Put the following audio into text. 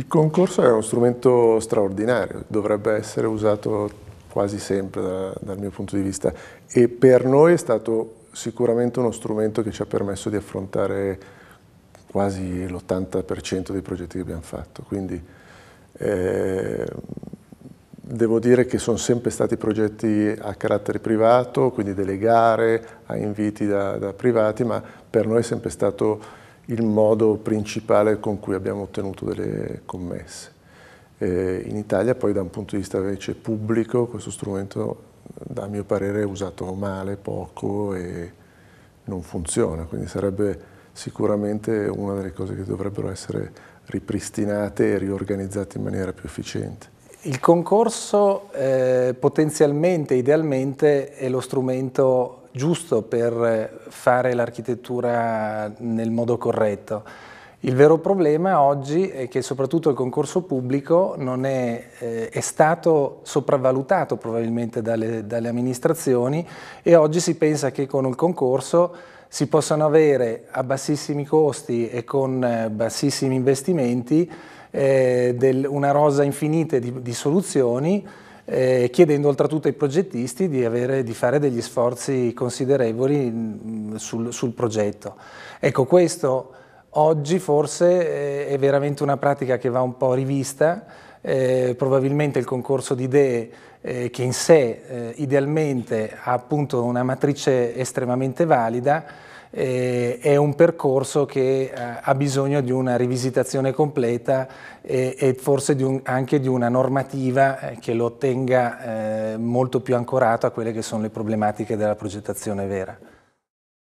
Il concorso è uno strumento straordinario, dovrebbe essere usato quasi sempre da, dal mio punto di vista e per noi è stato sicuramente uno strumento che ci ha permesso di affrontare quasi l'80% dei progetti che abbiamo fatto, quindi eh, devo dire che sono sempre stati progetti a carattere privato, quindi delle gare, a inviti da, da privati, ma per noi è sempre stato il modo principale con cui abbiamo ottenuto delle commesse. Eh, in Italia poi da un punto di vista invece pubblico questo strumento a mio parere è usato male, poco e non funziona, quindi sarebbe sicuramente una delle cose che dovrebbero essere ripristinate e riorganizzate in maniera più efficiente. Il concorso eh, potenzialmente, idealmente, è lo strumento giusto per fare l'architettura nel modo corretto. Il vero problema oggi è che soprattutto il concorso pubblico è, eh, è, stato sopravvalutato probabilmente dalle, dalle amministrazioni e oggi si pensa che con il concorso si possano avere a bassissimi costi e con eh, bassissimi investimenti eh, del, una rosa infinita di, di soluzioni eh, chiedendo oltretutto ai progettisti di, avere, di, fare degli sforzi considerevoli mm, sul, sul progetto. Ecco, questo oggi forse eh, è veramente una pratica che va un po' rivista, eh, probabilmente il concorso di idee eh, che in sé eh, idealmente ha appunto una matrice estremamente valida, eh, è un percorso che eh, ha bisogno di una rivisitazione completa e, eh, e forse di un, anche di una normativa eh, che lo tenga eh, molto più ancorato a quelle che sono le problematiche della progettazione vera.